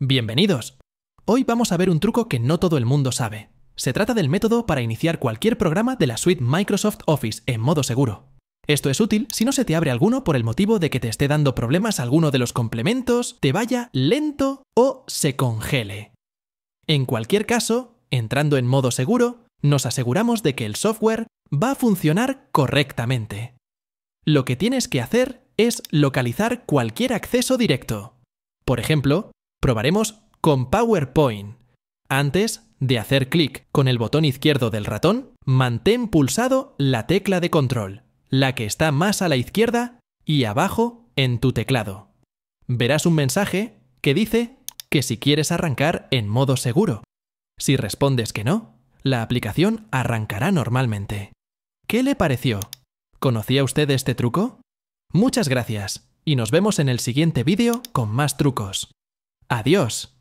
Bienvenidos. Hoy vamos a ver un truco que no todo el mundo sabe. Se trata del método para iniciar cualquier programa de la suite Microsoft Office en modo seguro. Esto es útil si no se te abre alguno por el motivo de que te esté dando problemas alguno de los complementos, te vaya lento o se congele. En cualquier caso, entrando en modo seguro, nos aseguramos de que el software va a funcionar correctamente. Lo que tienes que hacer es localizar cualquier acceso directo. Por ejemplo, probaremos con PowerPoint. Antes de hacer clic con el botón izquierdo del ratón, mantén pulsado la tecla de control, la que está más a la izquierda y abajo en tu teclado. Verás un mensaje que dice que si quieres arrancar en modo seguro. Si respondes que no, la aplicación arrancará normalmente. ¿Qué le pareció? ¿Conocía usted este truco? Muchas gracias y nos vemos en el siguiente vídeo con más trucos. Adiós.